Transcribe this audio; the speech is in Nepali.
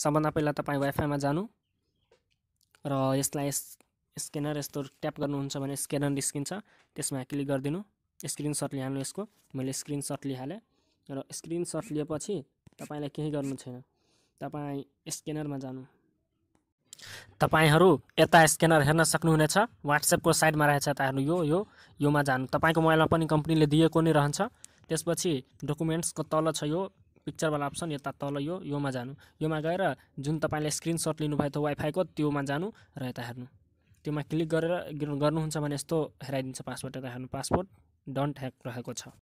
सबभन्दा पहिला तपाईँ वाइफाईमा जानु र यसलाई स्क्यानर यस्तो ट्याप गर्नुहुन्छ भने स्क्यानर निस्किन्छ त्यसमा क्लिक गरिदिनु स्क्रिनसट लिइहाल्नु यसको मैले स्क्रिनसट लिइहालेँ र स्क्रिनसट लिएपछि तपाईँलाई केही गर्नु छैन तपाईँ स्क्यानरमा जानु तपाईँहरू यता स्क्यानर हेर्न सक्नुहुनेछ वाट्सएपको साइडमा रहेछ यताहरू यो यो योमा जानु तपाईँको मोबाइलमा पनि कम्पनीले दिएको नै रहन्छ त्यसपछि डकुमेन्ट्सको तल छ यो पिक्चरवाला अप्सन यता तल यो योमा जानु योमा गएर जुन तपाईँले स्क्रिनसट लिनुभएको थियो वाइफाईको त्योमा जानु र यता हेर्नु त्योमा क्लिक गरेर गर्नुहुन्छ भने यस्तो हेराइदिन्छ पासपोर्ट यता हेर्नु पासपोर्ट डन्ट ह्याक रहेको छ